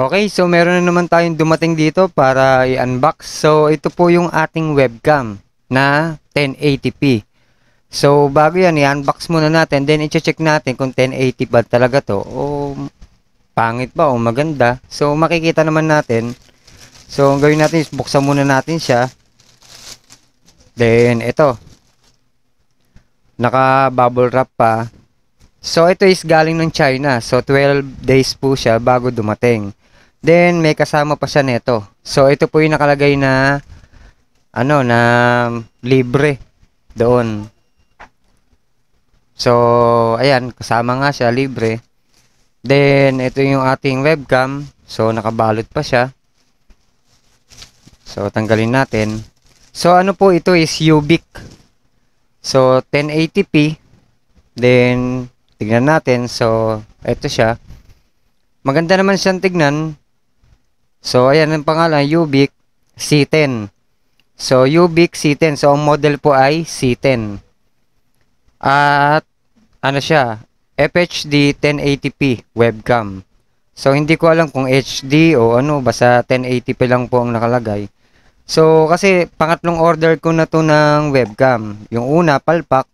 Okay, so meron na naman tayong dumating dito para i-unbox. So, ito po yung ating webcam na 1080p. So, bago yan, i-unbox muna natin. Then, i-check natin kung 1080 p talaga to o pangit ba o maganda. So, makikita naman natin. So, ang gawin natin is buksan muna natin siya. Then, ito. Naka-bubble wrap pa. So, ito is galing ng China. So, 12 days po siya bago dumating. Then, may kasama pa siya nito. So, ito po yung nakalagay na, ano, na libre doon. So, ayan, kasama nga siya, libre. Then, ito yung ating webcam. So, nakabalot pa siya. So, tanggalin natin. So, ano po ito is Ubic. So, 1080p. Then, tignan natin. So, ito siya. Maganda naman siyang tignan. So, ayan ang pangalan, Ubic C10. So, Ubic C10. So, ang model po ay C10. At, ano siya, FHD 1080p webcam. So, hindi ko alam kung HD o ano, basta 1080p lang po ang nakalagay. So, kasi pangatlong order ko na to ng webcam. Yung una, palpak.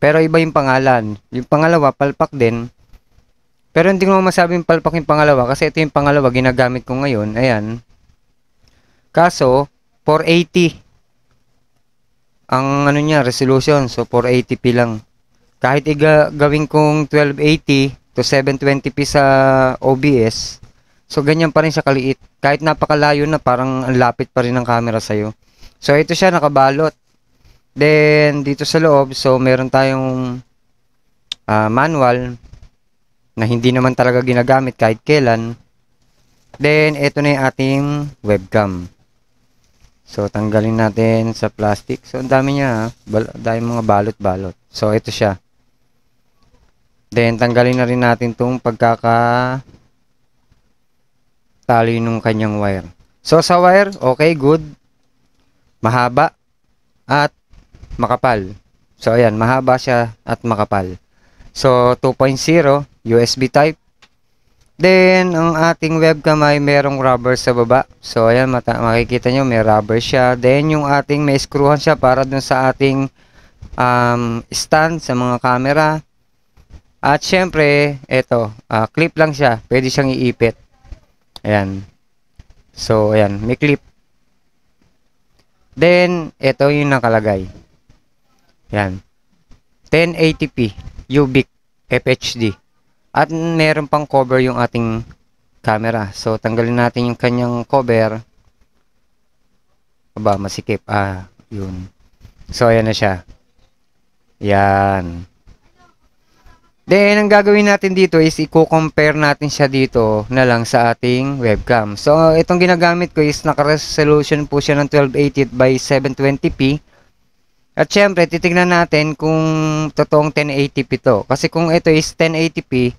Pero iba yung pangalan. Yung pangalawa, palpak din. Pero hindi ko masabing palpak yung pangalawa kasi ito yung pangalawa ginagamit ko ngayon. Ayan. Kaso, 480 ang ano niya, resolution. So, 480p lang. Kahit iga, gawin kong 1280 to 720p sa OBS, so ganyan pa rin siya kaliit. Kahit napakalayo na, parang ang lapit pa rin ng camera sa'yo. So, ito siya, nakabalot. Then, dito sa loob, so meron tayong uh, manual na hindi naman talaga ginagamit kahit kailan, then ito na yung ating webcam. So, tanggalin natin sa plastic. So, ang dami niya. Bal dahil mga balot-balot. So, ito siya. Then, tanggalin na rin natin itong pagkaka tali nung kanyang wire. So, sa wire, okay, good. Mahaba at makapal. So, ayan, mahaba siya at makapal. So, 2.0 USB type. Then, ang ating webcam ay merong rubber sa baba. So, ayan, makikita nyo, may rubber siya. Then, yung ating may screwhan siya para dun sa ating um, stand sa mga camera. At syempre, eto, uh, clip lang siya. Pwede siyang iipit. Ayan. So, ayan, may clip. Then, eto yung nakalagay. Ayan. 1080p, UBIC, FHD. At meron pang cover yung ating camera. So, tanggalin natin yung kanyang cover. Aba, masikip. Ah, yun. So, ayan na siya. Yan. Then, ang gagawin natin dito is i-compare natin siya dito na lang sa ating webcam. So, itong ginagamit ko is naka-resolution po siya ng 1280 by 720p. At syempre, titignan natin kung totoong 1080p to. Kasi kung ito is 1080p,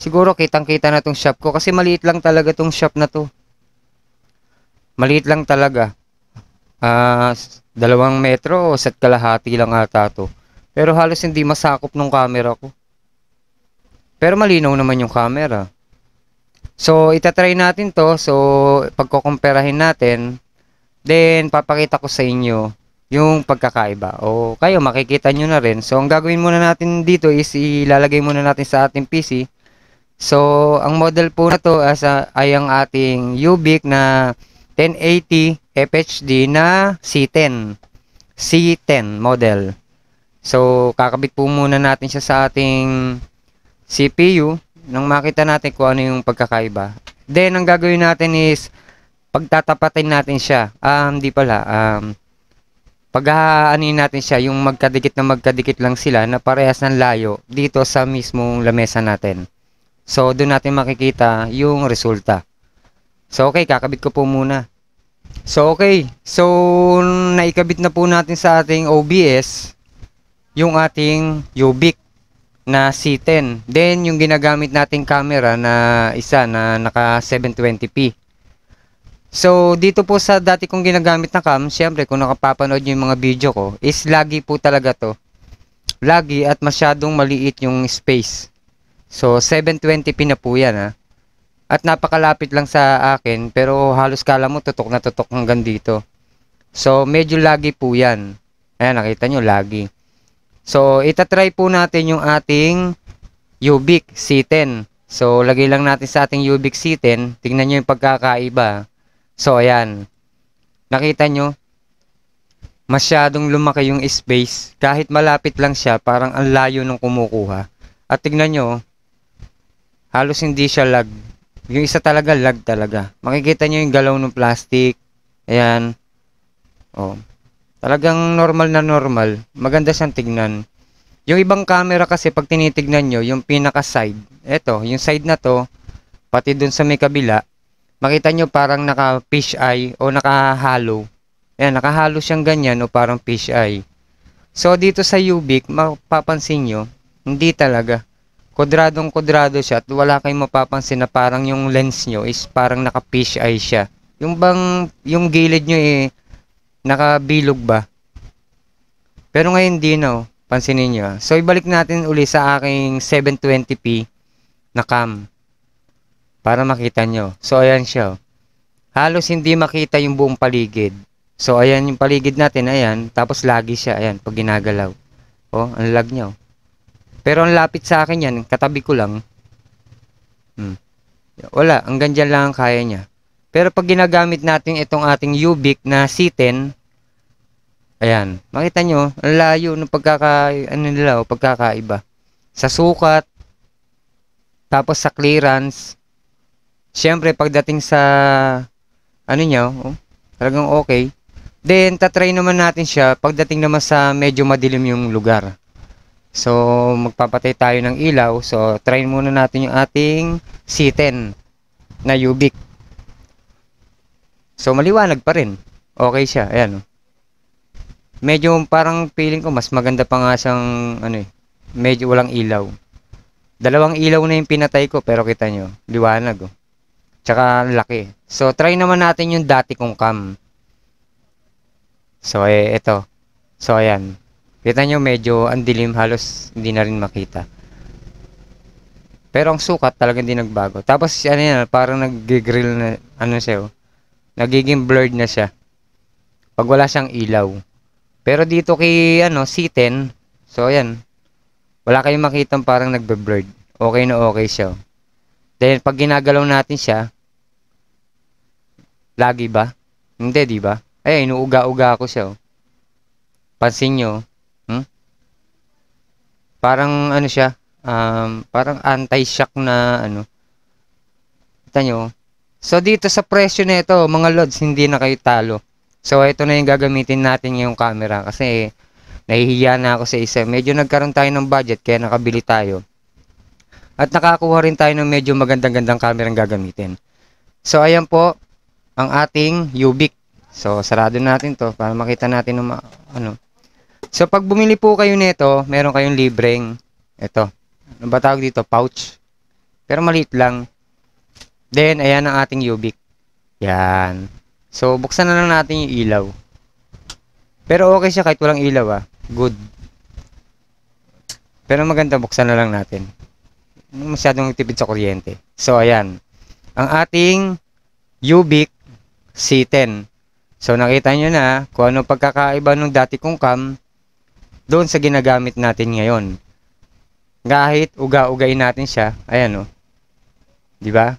Siguro kitang-kita na tong shop ko kasi maliit lang talaga tong shop na to. Maliit lang talaga. Ah, uh, dalawang metro o set kalahati lang ata to. Pero halos hindi masakop nung camera ko. Pero malinaw naman yung camera. So, itatry natin to. So, pagkukumperahin natin. Then, papakita ko sa inyo yung pagkakaiba. O kayo, makikita nyo na rin. So, ang gagawin muna natin dito is ilalagay muna natin sa ating PC So, ang model po na to as a, ay ang ating Ubic na 1080 FHD na C10. C10 model. So, kakabit po muna natin siya sa ating CPU nang makita natin kung ano yung pagkakaiba. Then, ang gagawin natin is pagtatapatin natin siya. Um, ah, di pala. Um, Pag-aanin natin siya, yung magkadikit na magkadikit lang sila na parehas ng layo dito sa mismong lamesa natin. So, doon natin makikita yung resulta. So, okay, kakabit ko po muna. So, okay. So, naikabit na po natin sa ating OBS yung ating Yubik na C10. Then, yung ginagamit nating camera na isa na naka 720p. So, dito po sa dati kong ginagamit na cam, syempre kung nakapapanood nyo yung mga video ko, is lagi po talaga to. Lagi at masyadong maliit yung space. So, 720p na po yan, ha? At napakalapit lang sa akin, pero halos kala mo tutok na tutok hanggang dito. So, medyo lagi po yan. Ayan, nakita nyo, lagi. So, itatry po natin yung ating Ubic C10. So, lagay lang natin sa ating Ubic C10. Tingnan nyo yung pagkakaiba. So, ayan. Nakita nyo, masyadong lumaki yung space. Kahit malapit lang siya, parang ang layo nung kumukuha. At tingnan nyo, oh halos hindi siya lag. Yung isa talaga lag talaga. Makikita nyo yung galaw ng plastic. Ayan. Oh. Talagang normal na normal. Maganda siyang tignan. Yung ibang camera kasi pag tinitignan nyo, yung pinaka side. Eto, yung side na to, pati dun sa may kabila, makita nyo parang naka fish eye o naka nakahalo. Ayan, nakahalo siyang ganyan o parang fish eye. So, dito sa Ubik, mapapansin nyo, hindi talaga kudradong kudrado siya at wala kayong mapapansin na parang yung lens nyo is parang naka fish eye siya. Yung bang, yung gilid nyo eh, nakabilog ba? Pero ngayon din no, oh. pansinin niyo. Ah. So, ibalik natin uli sa aking 720p na cam para makita nyo. So, ayan siya. Oh. Halos hindi makita yung buong paligid. So, ayan yung paligid natin, ayan. Tapos, lagi siya, ayan, pag ginagalaw. Oh, ang lag nyo. Pero ang lapit sa akin yan, katabi ko lang. Hmm. Wala, hanggang dyan lang ang kaya niya. Pero pag ginagamit natin itong ating Ubik na C10, ayan, makita nyo, ang layo ng pagkaka, ano nila, o, pagkakaiba. Sa sukat, tapos sa clearance, syempre pagdating sa, ano nyo, oh, talagang okay. Then, tatry naman natin siya pagdating naman sa medyo madilim yung lugar. So, magpapatay tayo ng ilaw. So, try muna natin yung ating C10 na Ubik. So, maliwanag pa rin. Okay siya. Ayan. Oh. Medyo parang feeling ko mas maganda pa nga siyang ano eh, medyo walang ilaw. Dalawang ilaw na yung pinatay ko pero kita nyo, liwanag oh. Tsaka laki. So, try naman natin yung dati kong cam. So, eh, ito. So, ayan. Kita nyo medyo ang dilim halos hindi na rin makita. Pero ang sukat talaga hindi nagbago. Tapos ano yan, parang nag-grill na, ano siya oh. Nagiging blurred na siya. Pag wala siyang ilaw. Pero dito kay ano, C10, so ayan. Wala kayong makita parang nagbe-blurred. Okay na okay siya. Oh. Then pag ginagalaw natin siya, lagi ba? Hindi, di ba? Ay, inuuga-uga ako siya. Oh. Pansin nyo, Parang ano siya, um, parang anti-shock na ano. Kita nyo. So, dito sa presyo na ito, mga lods, hindi na kayo talo. So, ito na yung gagamitin natin yung camera kasi nahihiya na ako sa isa. Medyo nagkaroon tayo ng budget kaya nakabili tayo. At nakakuha rin tayo ng medyo magandang-gandang camera gagamitin. So, ayan po ang ating Ubik. So, sarado natin to para makita natin ng ano. So, pag bumili po kayo nito, meron kayong libreng, ito, ano ba tawag dito? Pouch. Pero maliit lang. Then, ayan ang ating Yubik. Yan. So, buksan na lang natin yung ilaw. Pero okay siya kahit walang ilaw ah. Good. Pero maganda buksan na lang natin. Masyadong tipid sa kuryente. So, ayan. Ang ating Yubik C10. So, nakita nyo na kung ano pagkakaiba nung dati kong cam doon sa ginagamit natin ngayon. Kahit uga-ugain natin siya, ayan o. Oh. 'Di ba?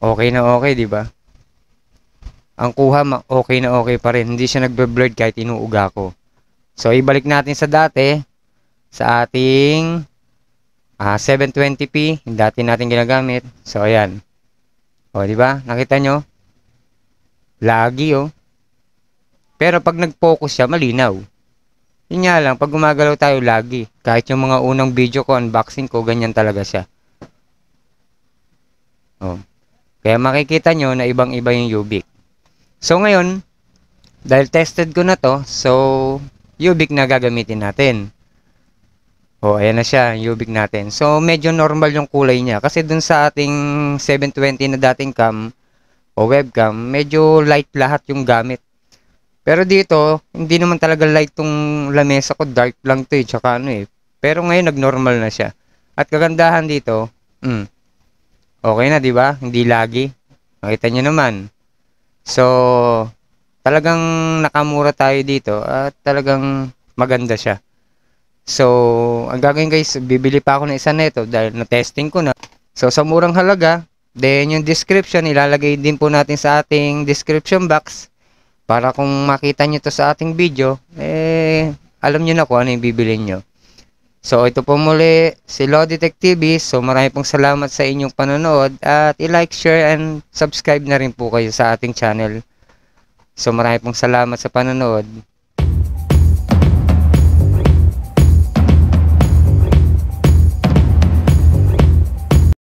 Okay na okay, 'di ba? Ang kuha okay na okay pa rin. Hindi siya nagbe-blurred kahit inuuga ko. So ibalik natin sa dati sa ating uh, ah, 720p, yung dati natin ginagamit. So ayan. O di ba? Nakita nyo? Lagi oh. Pero pag nag-focus siya, malinaw. Yun nga lang, pag gumagalaw tayo lagi, kahit yung mga unang video ko, unboxing ko, ganyan talaga siya. Oh. Kaya makikita nyo na ibang-iba yung Ubik. So ngayon, dahil tested ko na to, so Ubik na gagamitin natin. Oh, ayan na siya, Ubik natin. So medyo normal yung kulay niya kasi dun sa ating 720 na dating cam o webcam, medyo light lahat yung gamit. Pero dito, hindi naman talaga light tong lamesa ko. Dark lang to eh. Tsaka ano eh. Pero ngayon, nag-normal na siya. At kagandahan dito, mm, okay na, di ba? Hindi lagi. Makita nyo naman. So, talagang nakamura tayo dito at talagang maganda siya. So, ang gagawin guys, bibili pa ako ng isa neto dahil na-testing ko na. So, sa murang halaga, then yung description, ilalagay din po natin sa ating description box para kung makita nyo to sa ating video, eh, alam nyo na kung ano yung bibilin nyo. So, ito po muli si Loditech TV. So, marami pong salamat sa inyong panonood at i-like, share, and subscribe na rin po kayo sa ating channel. So, marami pong salamat sa panonood.